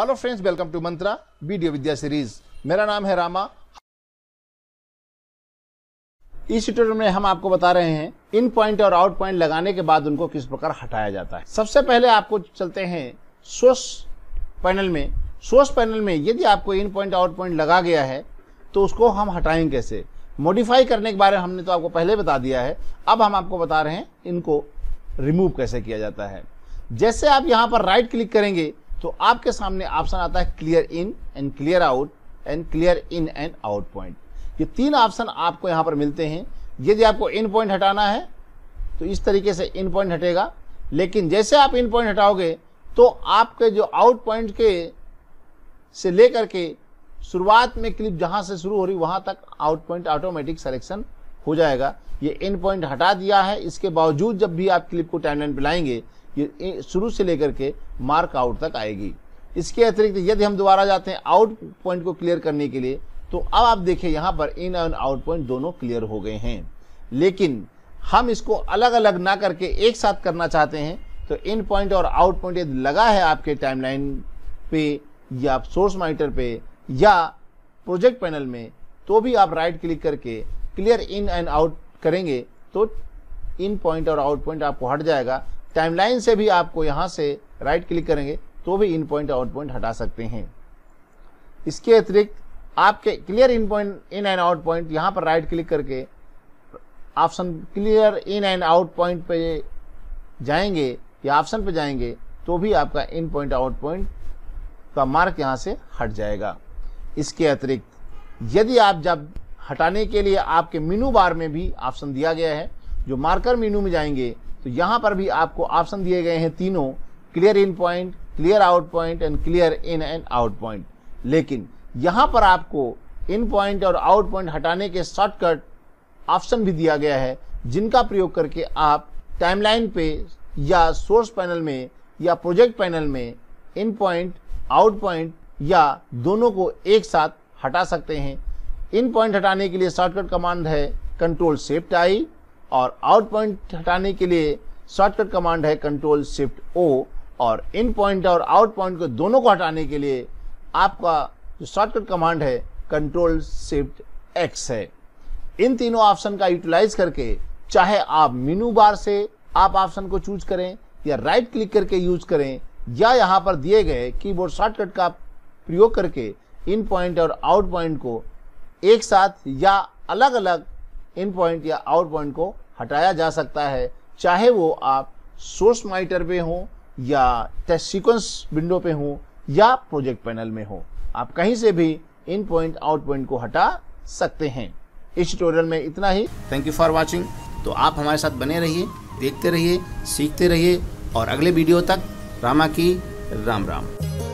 hello friends welcome to Mantra video Vidya series मेरा नाम है रामा इस ट्यूटोरियल में हम आपको बता रहे हैं इन पॉइंट और आउट पॉइंट लगाने के बाद उनको किस प्रकार हटाया जाता है सबसे पहले आपको चलते हैं सोर्स पैनल में सोर्स पैनल में यदि आपको इन पॉइंट आउट पॉइंट लगा गया है तो उसको हम हटाएंगे कैसे मॉडिफाई करने के बारे में हमने तो आपको पहले बता दिया है अब हम आपको बता रहे हैं इनको रिमूव कैसे किया जाता है जैसे आप यहाँ पर राइट क्लिक करेंगे तो आपके सामने ऑप्शन आता है clear in and clear out and clear in and out point ये तीन ऑप्शन आपको यहाँ पर मिलते हैं यदि आपको इन पॉइंट हटाना है तो इस तरीके से इन पॉइंट हटेगा लेकिन जैसे आप इन पॉइंट हटाओगे तो आपके जो आउट पॉइंट के से लेकर के शुरुआत में क्लिप जहां से शुरू हो रही वहां तक आउट पॉइंट ऑटोमेटिक सिलेक्शन हो जाएगा ये इन पॉइंट हटा दिया है इसके बावजूद जब भी आप क्लिप को टाइमलाइन पे लाएंगे ये शुरू से लेकर के मार्क आउट तक आएगी इसके अतिरिक्त यदि हम दोबारा जाते हैं आउट पॉइंट को क्लियर करने के लिए तो अब आप देखें यहाँ पर इन एंड आउट पॉइंट दोनों क्लियर हो गए हैं लेकिन हम इसको अलग अलग ना करके एक साथ करना चाहते हैं तो इन पॉइंट और आउट पॉइंट यदि लगा है आपके टाइमलाइन पे या सोर्स मॉनिटर पे या प्रोजेक्ट पैनल में तो भी आप राइट क्लिक करके क्लियर इन एंड आउट करेंगे तो इन पॉइंट और आउट पॉइंट आपको हट जाएगा टाइमलाइन से भी आपको यहाँ से राइट क्लिक करेंगे तो भी इन पॉइंट आउट पॉइंट हटा सकते हैं इसके अतिरिक्त आपके clear in point in and out point यहाँ पर राइट क्लिक करके option clear in and out point पे जाएंगे या ऑप्शन पे जाएंगे तो भी आपका इन पॉइंट आउट पॉइंट का मार्क यहाँ से हट जाएगा इसके अतिरिक्त यदि आप जब हटाने के लिए आपके मीनू बार में भी ऑप्शन दिया गया है जो मार्कर मीनू में जाएंगे तो यहाँ पर भी आपको ऑप्शन दिए गए हैं तीनों clear in point clear out point and clear in and out point लेकिन यहाँ पर आपको इन पॉइंट और आउट पॉइंट हटाने के शॉर्टकट ऑप्शन भी दिया गया है जिनका प्रयोग करके आप टाइमलाइन पे या सोर्स पैनल में या प्रोजेक्ट पैनल में इन पॉइंट आउट पॉइंट या दोनों को एक साथ हटा सकते हैं इन पॉइंट हटाने के लिए शॉर्टकट कमांड है कंट्रोल सेफ्ट आई और आउट पॉइंट हटाने के लिए शॉर्टकट कमांड है कंट्रोल शिफ्ट ओ और इन पॉइंट और आउट पॉइंट को दोनों को हटाने के लिए आपका जो शॉर्टकट कमांड है कंट्रोल शिफ्ट एक्स है इन तीनों ऑप्शन का यूटिलाइज करके चाहे आप मीनू बार से आप ऑप्शन को चूज करें या राइट क्लिक करके यूज करें या यहाँ पर दिए गए कीबोर्ड शॉर्टकट का प्रयोग करके इन पॉइंट और आउट पॉइंट को एक साथ या अलग अलग इन पॉइंट या आउट पॉइंट को हटाया जा सकता है चाहे वो आप सोर्स माइटर पे हो या टेस्ट सीक्वेंस विंडो पे हो या प्रोजेक्ट पैनल में हो आप कहीं से भी इन पॉइंट आउट पॉइंट को हटा सकते हैं इस ट्यूटोरियल में इतना ही थैंक यू फॉर वॉचिंग तो आप हमारे साथ बने रहिए देखते रहिए सीखते रहिए और अगले वीडियो तक रामा की राम राम